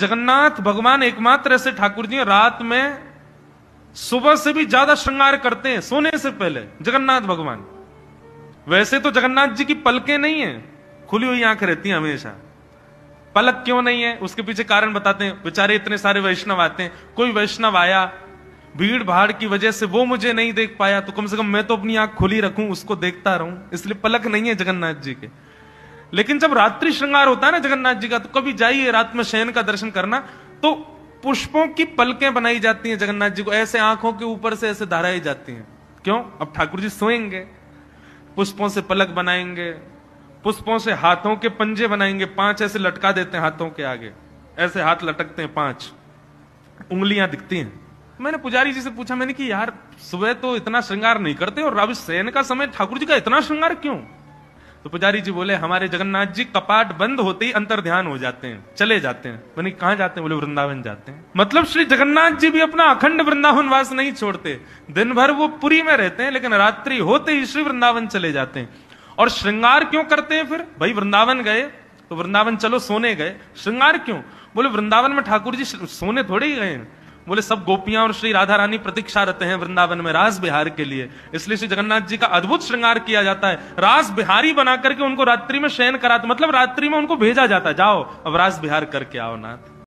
जगन्नाथ भगवान एकमात्र ऐसे ठाकुर जी रात में सुबह से भी ज्यादा श्रृंगार करते हैं सोने से पहले जगन्नाथ भगवान वैसे तो जगन्नाथ जी की पलकें नहीं है खुली हुई आंख रहती है हमेशा पलक क्यों नहीं है उसके पीछे कारण बताते हैं बेचारे इतने सारे वैष्णव आते हैं कोई वैष्णव आया भीड़ भाड़ की वजह से वो मुझे नहीं देख पाया तो कम से कम मैं तो अपनी आंख खुली रखूं उसको देखता रहूं इसलिए पलक नहीं है जगन्नाथ जी के लेकिन जब रात्रि श्रृंगार होता है ना जगन्नाथ जी का तो कभी जाइए रात में शयन का दर्शन करना तो पुष्पों की पलकें बनाई जाती हैं जगन्नाथ जी को ऐसे आंखों के ऊपर से ऐसे धाराई जाती हैं क्यों अब ठाकुर जी सोएंगे पुष्पों से पलक बनाएंगे पुष्पों से हाथों के पंजे बनाएंगे पांच ऐसे लटका देते हैं हाथों के आगे ऐसे हाथ लटकते हैं पांच उंगलियां दिखती हैं मैंने पुजारी जी से पूछा मैंने कि यार सुबह तो इतना श्रृंगार नहीं करते और अभी शयन का समय ठाकुर जी का इतना श्रृंगार क्यों तो पुजारी जी बोले हमारे जगन्नाथ जी कपाट बंद होते ही अंतर ध्यान हो जाते हैं चले जाते हैं मैंने कहा जाते हैं बोले वृंदावन जाते हैं मतलब श्री जगन्नाथ जी भी अपना अखंड वृंदावन वास नहीं छोड़ते दिन भर वो पुरी में रहते हैं लेकिन रात्रि होते ही श्री वृंदावन चले जाते हैं और श्रृंगार क्यों करते हैं फिर भाई वृंदावन गए तो वृंदावन चलो सोने गए श्रृंगार क्यों बोले वृंदावन में ठाकुर जी सोने थोड़े ही गए हैं बोले सब गोपियां और श्री राधा रानी रहते हैं वृंदावन में राज बिहार के लिए इसलिए श्री जगन्नाथ जी का अद्भुत श्रृंगार किया जाता है रास बिहारी बना करके उनको रात्रि में शयन कराते मतलब रात्रि में उनको भेजा जाता है जाओ अब राज बिहार करके आओ नाथ